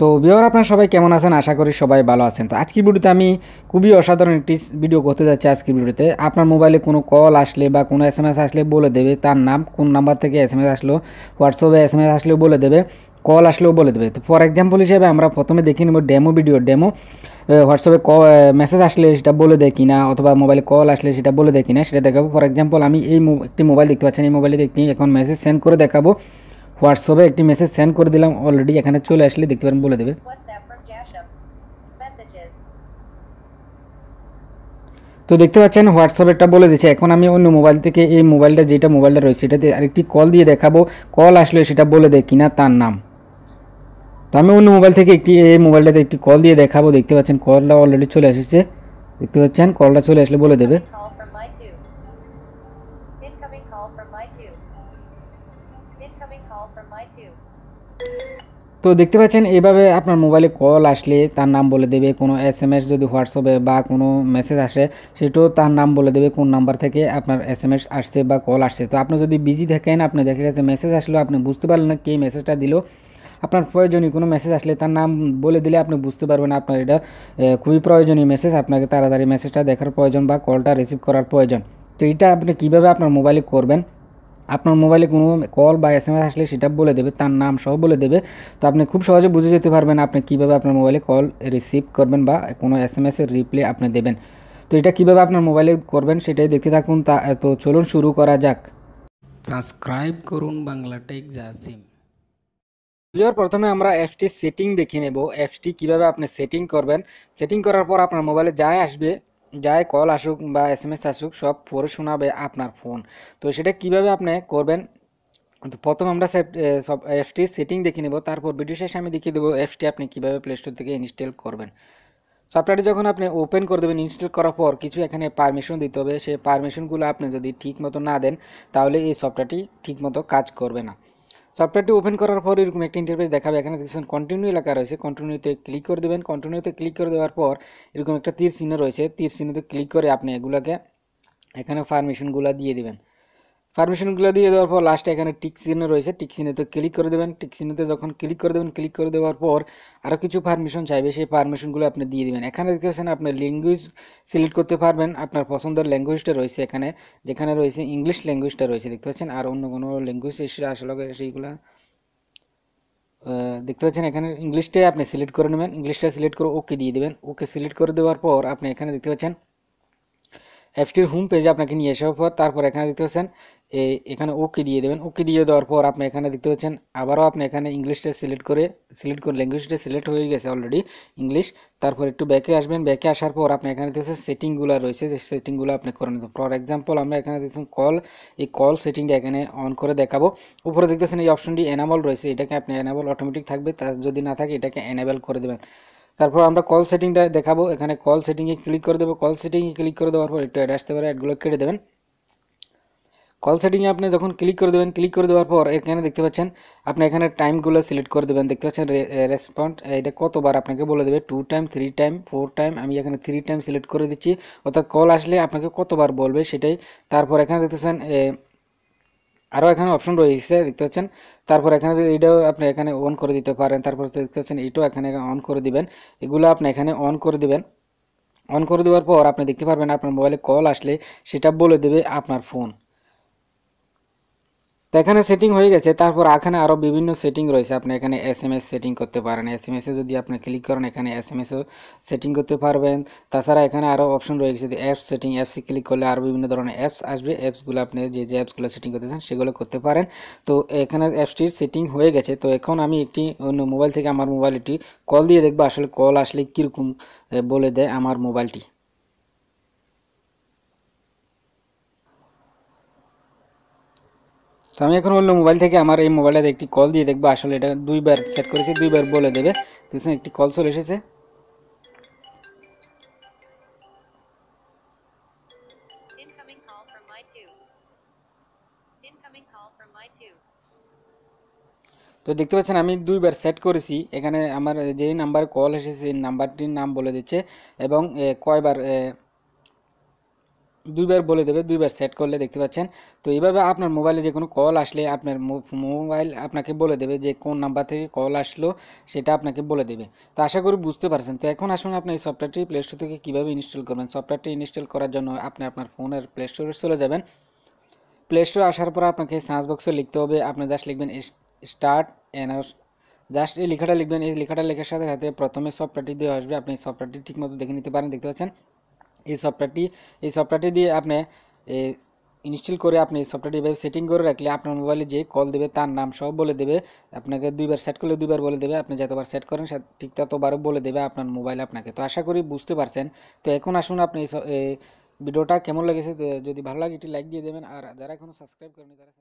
তো বিহার আপনারা সবাই কেমন আছেন আশা করি সবাই ভালো আছেন তো আজকের ভিডিওতে আমি খুবই অসাধারণ একটি ভিডিও করতে যাচ্ছি আজকের ভিডিওতে আপনার মোবাইলে কোনো কল আসলে বা কোনো এস আসলে বলে দেবে তার নাম কোন নাম্বার থেকে এস আসলো হোয়াটসঅ্যাপে এস এম এস আসলেও বলে দেবে কল আসলেও বলে দেবে তো ফর এক্সাম্পল হিসেবে আমরা প্রথমে দেখে নেব ডেমো ভিডিও ডেমো হোয়াটসঅ্যাপে ক মেসেজ আসলে সেটা বলে দেয় কিনা অথবা মোবাইলে কল আসলে সেটা বলে দেয় কিনা সেটা দেখাবো ফর এক্সাম্পল আমি এই একটি মোবাইল দেখতে পাচ্ছেন এই মোবাইলে দেখি এখন মেসেজ সেন্ড করে দেখাবো হোয়াটসঅ্যাপে একটি মেসেজ সেন্ড করে দিলাম অলরেডি এখানে চলে আসলে দেখতে পারেন বলে দেবে তো দেখতে পাচ্ছেন হোয়াটসঅ্যাপেরটা বলে দিচ্ছে এখন আমি অন্য মোবাইল থেকে এই মোবাইলটা যেটা মোবাইলটা রয়েছে সেটাতে আরেকটি কল দিয়ে দেখাবো কল আসলে সেটা বলে দেয় কিনা তার নাম তো আমি অন্য মোবাইল থেকে একটি এই মোবাইলটাতে একটি কল দিয়ে দেখাবো দেখতে পাচ্ছেন কলটা অলরেডি চলে এসেছে দেখতে পাচ্ছেন কলটা চলে আসলে বলে দেবে তো দেখতে পাচ্ছেন এইভাবে আপনার মোবাইলে কল আসলে তার নাম বলে দেবে কোনো এস এম এস যদি হোয়াটসঅ্যাপে বা কোনো মেসেজ আসে সেটাও তার নাম বলে দেবে কোন নাম্বার থেকে আপনার এস এম এস আসছে বা কল আসছে তো আপনি যদি বিজি থাকেন আপনি দেখে গেছে মেসেজ আসলেও আপনি বুঝতে পারলেন না কে মেসেজটা দিল আপনার প্রয়োজনীয় কোনো মেসেজ আসলে তার নাম বলে দিলে আপনি বুঝতে পারবেন আপনার এটা খুবই প্রয়োজনীয় মেসেজ আপনাকে তাড়াতাড়ি মেসেজটা দেখার প্রয়োজন বা কলটা রিসিভ করার প্রয়োজন তো এটা আপনি কীভাবে আপনার মোবাইলে করবেন আপনার মোবাইলে কোনো কল বা এস এম এস আসলে সেটা বলে দেবে তার নাম সহ বলে দেবে তো আপনি খুব সহজে বুঝে যেতে পারবেন আপনি কীভাবে আপনার মোবাইলে কল রিসিভ করবেন বা কোনো এস এম এসের রিপ্লে আপনি দেবেন তো এটা কীভাবে আপনার মোবাইলে করবেন সেটাই দেখতে থাকুন তা তো চলুন শুরু করা যাক সাবস্ক্রাইব করুন বাংলা টেক জাসিম ভিডিওর প্রথমে আমরা অ্যাপটির সেটিং দেখে নেব এফটি কীভাবে আপনি সেটিং করবেন সেটিং করার পর আপনার মোবাইলে যা আসবে যাই কল আসুক বা এস এম এস আসুক সব পড়ে শোনাবে আপনার ফোন তো সেটা কিভাবে আপনি করবেন তো প্রথম আমরা সব অ্যাপটির সেটিং দেখে নেব তারপর ভিডিও শেষে আমি দেখিয়ে দেবো অ্যাপটি আপনি কীভাবে প্লে স্টোর থেকে ইনস্টল করবেন সফটওয়্যারটি যখন আপনি ওপেন করে দেবেন ইনস্টল করার পর কিছু এখানে পারমিশন দিতে হবে সেই পারমিশনগুলো আপনি যদি ঠিক মতো না দেন তাহলে এই সফটওয়্যারটি ঠিক মতো কাজ করবে না সফটওয়্যারটি ওপেন করার পর এরকম একটা ইন্টারফেস দেখাবে এখানে দেখছেন কন্টিনিউ এলাকা রয়েছে কন্টিনিউতে ক্লিক করে দেবেন কন্টিনিউতে ক্লিক করে দেওয়ার পর এরকম একটা তীর চিহ্ন রয়েছে তীর চিহ্নতে ক্লিক করে আপনি এগুলোকে এখানে পারমিশনগুলো দিয়ে দেবেন পারমিশনগুলো দিয়ে দেওয়ার পর লাস্টে এখানে টিক চিহ্ন রয়েছে টিক ক্লিক করে দেবেন টিক চিহ্নতে যখন ক্লিক করে দেবেন ক্লিক করে দেওয়ার পর আরও কিছু পারমিশন চাইবে সেই পারমিশনগুলো আপনি দিয়ে দেবেন এখানে দেখতে পাচ্ছেন আপনি ল্যাঙ্গুয়েজ সিলেক্ট করতে পারবেন আপনার পছন্দের ল্যাঙ্গুয়েজটা রয়েছে এখানে যেখানে রয়েছে ইংলিশ ল্যাঙ্গুয়েজটা রয়েছে দেখতে পাচ্ছেন আর অন্য কোনো ল্যাঙ্গুয়েজ এসে আসলে সেইগুলো দেখতে পাচ্ছেন এখানে ইংলিশটাই আপনি সিলেক্ট করে নেবেন ইংলিশটা সিলেক্ট করে ওকে দিয়ে দেবেন ওকে সিলেক্ট করে দেওয়ার পর আপনি এখানে দেখতে পাচ্ছেন অ্যাপসটির হোম পেজে আপনাকে নিয়ে আসার পর তারপর এখানে দেখতে পাচ্ছেন এখানে ওকে দিয়ে দেবেন ওকে দিয়ে দেওয়ার পর আপনি এখানে দেখতে পাচ্ছেন আবারও আপনি এখানে ইংলিশটা সিলেক্ট করে সিলেক্ট করে ল্যাঙ্গুয়েজটা সিলেক্ট হয়ে গেছে অলরেডি ইংলিশ তারপর একটু ব্যাকে আসবেন ব্যাকে আসার পর আপনি এখানে দেখতে সেটিংগুলো রয়েছে যে সেটিংগুলো আপনি করে নেবেন ফর এক্সাম্পল আমরা এখানে দেখছেন কল এই কল সেটিংটা এখানে অন করে দেখাবো উপরে দেখতেছেন এই অপশনটি এনাবল রয়েছে এটাকে আপনি এনাবল অটোমেটিক থাকবে তা যদি না থাকে এটাকে এনাবেল করে দেবেন তারপর আমরা কল সেটিংটা দেখাবো এখানে কল সেটিংয়ে ক্লিক করে দেবো কল সেটিংয়ে ক্লিক করে দেওয়ার পর একটু অ্যাড আসতে পারে অ্যাডগুলো কেটে দেবেন কল সেটিংয়ে আপনি যখন ক্লিক করে দেবেন ক্লিক করে দেওয়ার পর এখানে দেখতে পাচ্ছেন আপনি এখানে টাইমগুলো সিলেক্ট করে দেবেন দেখতে পাচ্ছেন রেসপন্ড এটা কতবার আপনাকে বলে দেবে two time three time four time আমি এখানে থ্রি টাইম সিলেক্ট করে দিচ্ছি অর্থাৎ কল আসলে আপনাকে কতবার বলবে সেটাই তারপর এখানে দেখতেছেন আরও এখানে অপশন রয়েছে দেখতে পাচ্ছেন তারপর এখানে এইটাও আপনি এখানে অন করে দিতে পারেন তারপর দেখতে পাচ্ছেন এইটাও এখানে অন করে দিবেন এগুলো আপনি এখানে অন করে দিবেন অন করে দেওয়ার পর আপনি দেখতে পারবেন আপনার মোবাইলে কল আসলে সেটা বলে দেবে আপনার ফোন তো এখানে সেটিং হয়ে গেছে তারপর এখানে আরও বিভিন্ন সেটিং রয়েছে আপনি এখানে এস এম এস সেটিং করতে পারেন এস এম এসে যদি আপনি ক্লিক করেন এখানে এস এম এসও সেটিং করতে পারবেন তাছাড়া এখানে আরও অপশন রয়েছে যে অ্যাপস সেটিং অ্যাপসে ক্লিক করলে আরও বিভিন্ন ধরনের অ্যাপস আসবে অ্যাপসগুলো আপনি যে যে অ্যাপসগুলো সেটিং করতে চান সেগুলো করতে পারেন তো এখানে অ্যাপসটির সেটিং হয়ে গেছে তো এখন আমি একটি অন্য মোবাইল থেকে আমার মোবাইলটি কল দিয়ে দেখবো আসলে কল আসলে কীরকম বলে দেয় আমার মোবাইলটি তো আমি এখন অন্য মোবাইল থেকে আমার এই মোবাইলটাতে একটি কল দিয়ে দেখবো আসলে এটা দুইবার সেট করেছি দুইবার বলে দেবে দেখছেন একটি কল চলে এসেছে তো দেখতে পাচ্ছেন আমি দুইবার সেট করেছি এখানে আমার যেই নাম্বার কল এসেছে সেই নাম্বারটির নাম বলে দিচ্ছে এবং কয়বার দুইবার বলে দেবে দুইবার সেট করলে দেখতে পাচ্ছেন তো এইভাবে আপনার মোবাইলে যে কোনো কল আসলে আপনার মোবাইল আপনাকে বলে দেবে যে কোন নাম্বার থেকে কল আসলো সেটা আপনাকে বলে দেবে তো আশা করি বুঝতে পারছেন তো এখন আসুন আপনি এই সফটওয়্যারটি প্লে স্টোর থেকে কীভাবে ইনস্টল করবেন সফটওয়্যারটি ইনস্টল করার জন্য আপনি আপনার ফোনের প্লে স্টোরে চলে যাবেন প্লে স্টোরে আসার পর আপনাকে সার্চ বক্সে লিখতে হবে আপনি জাস্ট লিখবেন স্টার্ট এনার্স জাস্ট এই লেখাটা লিখবেন এই লেখাটা লেখার সাথে সাথে প্রথমে সফটওয়্যারটি দেওয়া আসবে আপনি সফটওয়্যারটি ঠিকমতো দেখে নিতে পারেন দেখতে পাচ্ছেন এই সফটওয়্যারটি এই সফটওয়্যারটি দিয়ে আপনি ইনস্টল করে আপনি সফটওয়্যারটি এভাবে সেটিং করে রাখলে আপনার মোবাইলে যে কল দেবে তার নাম সব বলে দেবে আপনাকে দুইবার সেট করলে দুইবার বলে দেবে আপনি যতবার সেট করেন ঠিক ততবারও বলে দেবে আপনার মোবাইল আপনাকে তো আশা করি বুঝতে পারছেন তো এখন আসুন আপনি ভিডিওটা কেমন লেগেছে যদি ভালো লাগে একটি লাইক দিয়ে দেবেন আর যারা এখনও সাবস্ক্রাইব করেনি তারা